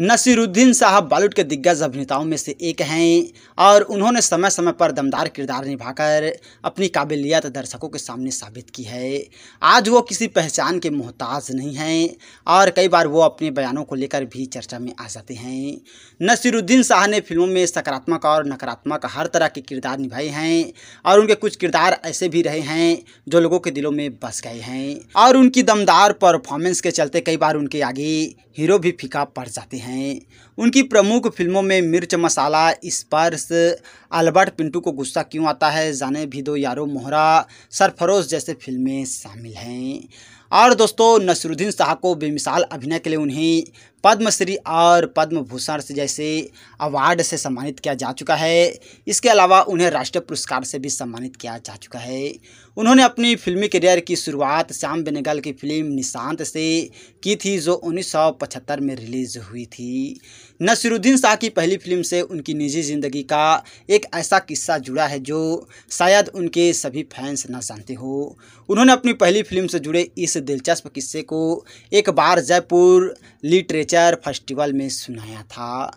नसीरुद्दीन साहब बॉलीवुड के दिग्गज अभिनेताओं में से एक हैं और उन्होंने समय समय पर दमदार किरदार निभाकर अपनी काबिलियत दर्शकों के सामने साबित की है आज वो किसी पहचान के मोहताज नहीं हैं और कई बार वो अपने बयानों को लेकर भी चर्चा में आ जाते हैं नसीरुद्दीन शाह ने फिल्मों में सकारात्मक और नकारात्मक हर तरह के किरदार निभाए हैं और उनके कुछ किरदार ऐसे भी रहे हैं जो लोगों के दिलों में बस गए हैं और उनकी दमदार परफॉर्मेंस के चलते कई बार उनके आगे हीरो भी फीका पड़ जाते हैं हैं उनकी प्रमुख फिल्मों में मिर्च मसाला स्पर्श अल्बर्ट पिंटू को गुस्सा क्यों आता है जाने भी दो यारो मोहरा सरफरोश जैसे फिल्में शामिल हैं और दोस्तों नसरुद्दीन शाह को बेमिसाल अभिनय के लिए उन्हें पद्मश्री और पद्म भूषण से जैसे अवार्ड से सम्मानित किया जा चुका है इसके अलावा उन्हें राष्ट्रीय पुरस्कार से भी सम्मानित किया जा चुका है उन्होंने अपनी फिल्मी करियर की शुरुआत श्याम बेनेगल की फिल्म निशांत से की थी जो 1975 में रिलीज हुई थी नसरुद्दीन शाह की पहली फिल्म से उनकी निजी ज़िंदगी का एक ऐसा किस्सा जुड़ा है जो शायद उनके सभी फैंस न जानते हो उन्होंने अपनी पहली फिल्म से जुड़े इस दिलचस्प किस्से को एक बार जयपुर लिटरेचर फेस्टिवल में सुनाया था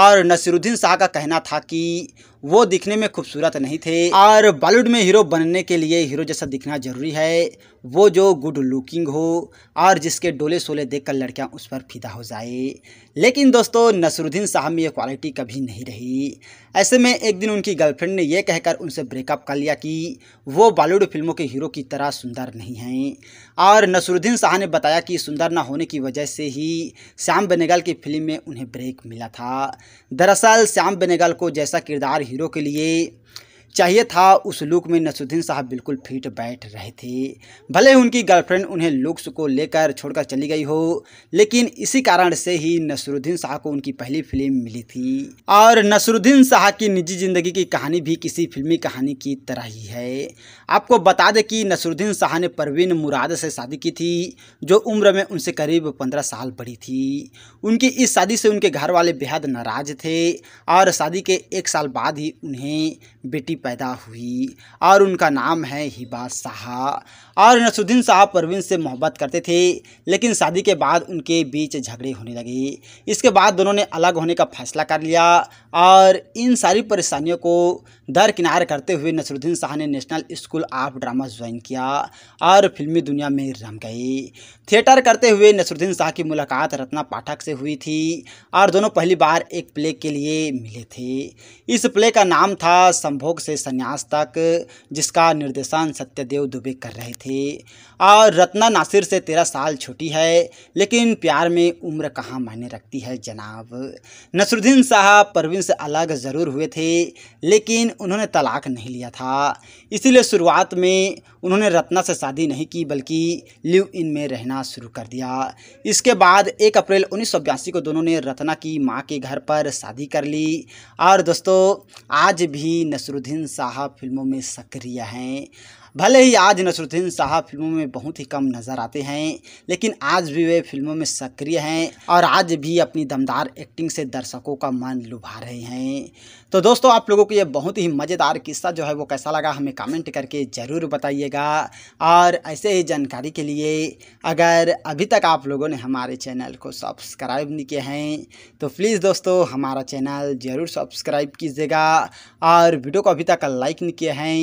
और नसीरुद्दीन शाह का कहना था कि वो दिखने में खूबसूरत नहीं थे और बॉलीवुड में हीरो बनने के लिए हीरो जैसा दिखना जरूरी है वो जो गुड लुकिंग हो और जिसके डोले सोले देखकर लड़कियां उस पर फिदा हो जाए लेकिन दोस्तों नसरुद्दीन साहब में ये क्वालिटी कभी नहीं रही ऐसे में एक दिन उनकी गर्लफ्रेंड ने यह कहकर उनसे ब्रेकअप कर लिया कि वो बॉलीवुड फिल्मों के हीरो की तरह सुंदर नहीं हैं और नसरुद्दीन शाह ने बताया कि सुंदर ना होने की वजह से ही श्याम बेनेगल की फिल्म में उन्हें ब्रेक मिला था दरअसल श्याम बेनेगल को जैसा किरदार हीरो के लिए चाहिए था उस लुक में नसरुद्दीन साहब बिल्कुल फिट बैठ रहे थे भले उनकी गर्लफ्रेंड उन्हें लुक्स को लेकर छोड़कर चली गई हो लेकिन इसी कारण से ही नसरुद्दीन शाह को उनकी पहली फिल्म मिली थी और नसरुद्दीन शाह की निजी ज़िंदगी की कहानी भी किसी फिल्मी कहानी की तरह ही है आपको बता दें कि नसरुद्दीन शाह ने परवीन मुराद से शादी की थी जो उम्र में उनसे करीब पंद्रह साल बड़ी थी उनकी इस शादी से उनके घर वाले बेहद नाराज थे और शादी के एक साल बाद ही उन्हें बेटी पैदा हुई और उनका नाम है हिबा साहा और नसुद्दीन शाह परवीन से मोहब्बत करते थे लेकिन शादी के बाद उनके बीच झगड़े होने लगे इसके बाद दोनों ने अलग होने का फैसला कर लिया और इन सारी परेशानियों को दरकिनार करते हुए नसरुद्दीन शाह ने national school of drama join किया और फिल्मी दुनिया में रम गए थिएटर करते हुए नसरुद्दीन शाह की मुलाकात रत्ना पाठक से हुई थी और दोनों पहली बार एक प्ले के लिए मिले थे इस प्ले का नाम था संभोग से संन्यास तक जिसका निर्देशन सत्यदेव दुबे कर रहे थे और रत्ना नासिर से तेरह साल छोटी है लेकिन प्यार में उम्र कहाँ मायने रखती है जनाब नसरुद्दीन शाह परवीन से अलग ज़रूर हुए थे लेकिन उन्होंने तलाक नहीं लिया था इसीलिए शुरुआत में उन्होंने रत्ना से शादी नहीं की बल्कि लिव इन में रहना शुरू कर दिया इसके बाद एक अप्रैल उन्नीस को दोनों ने रत्ना की माँ के घर पर शादी कर ली और दोस्तों आज भी नसरुद्दीन नसरुद्दीन साहब फिल्मों में सक्रिय हैं भले ही आज नसरुद्दीन साहब फिल्मों में बहुत ही कम नज़र आते हैं लेकिन आज भी वे फिल्मों में सक्रिय हैं और आज भी अपनी दमदार एक्टिंग से दर्शकों का मन लुभा रहे हैं तो दोस्तों आप लोगों को ये बहुत ही मज़ेदार किस्सा जो है वो कैसा लगा हमें कमेंट करके ज़रूर बताइएगा और ऐसे ही जानकारी के लिए अगर अभी तक आप लोगों ने हमारे चैनल को सब्सक्राइब नहीं किए हैं तो प्लीज़ दोस्तों हमारा चैनल ज़रूर सब्सक्राइब कीजिएगा और वीडियो को अभी तक लाइक नहीं किया है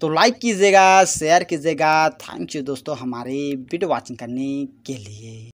तो लाइक कीजिएगा शेयर कीजिएगा थैंक यू दोस्तों हमारे वीडियो वाचिंग करने के लिए